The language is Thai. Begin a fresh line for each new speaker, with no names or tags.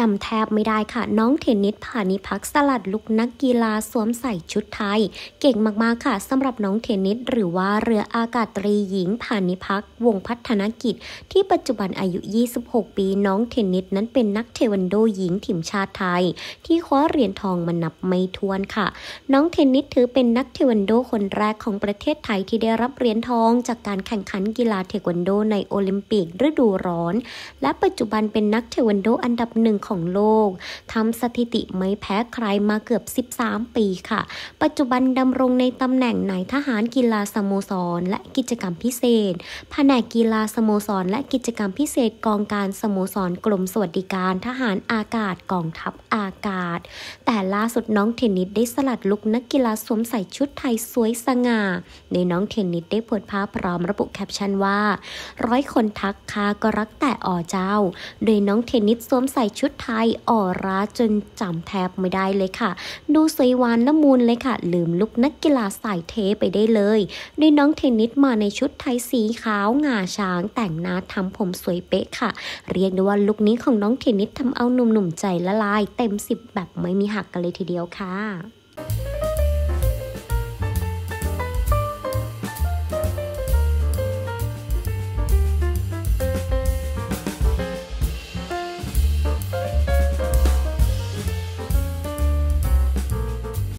จำแทบไม่ได้ค่ะ น้องเทนนิสผานิพักสลัดลุกนักกีฬาสวมใส่ชุดไทย เก่งมากๆค่ะสำหรับน้องเทนนิสหรือว่าเรืออากาศตรีหญิงผานิพักวงพัฒนกิจ ที่ปัจจุบันอายุ 26 ปี น้องเทนนิสนั้นเป็นนักเทควันโดหญิงทีมชาติไทย ที่คว้าเหรียญทองมานับไม่ถ้วนค่ะ น้องเทนนิสถือเป็นนักเทควันโดคนแรกของประเทศไทยที่ได้รับเหรียญทองจากการแข่งขันกีฬาเทควันโดในโอลิมปิกฤดูร้อน และปัจจุบันเป็นนักเทควันโดอันดับหนึ่งของโลกทำสถิติไม่แพ้ใครมาเกือบ 13 ปีค่ะ ปัจจุบันดำรงในตำแหน่งนายทหารกีฬาสโมสรและกิจกรรมพิเศษแผนกกีฬาสโมสรและกิจกรรมพิเศษกองการสโมสรกลมสวัสดิการทหารอากาศ กองทัพอากาศ แต่ล่าสุดน้องเทนนิสได้สลัดลุกนักกีฬาสวมใส่ชุดไทยสวยสง่า ในน้องเทนนิสได้โพสภาพพร้อมระบุแคปชั่นว่า ร้อยคนทักคาก็รักแต่อ๋อเจ้า โดยน้องเทนนิสสวมใส่ชุดชุดไทยออร่าจนจำแทบไม่ได้เลยค่ะ ดูสวยวานละมุนเลยค่ะ ลืมลุกนักกีฬาสายเทไปได้เลยโดยน้องเทนนิสมาในชุดไทยสีขาวงาช้าง แต่งหน้าทำผมสวยเป๊ะค่ะ เรียกได้ว่าลุคนี้ของน้องเทนนิสทำเอาหนุ่มๆใจละลายเต็มสิบแบบไม่มีหักกันเลยทีเดียวค่ะ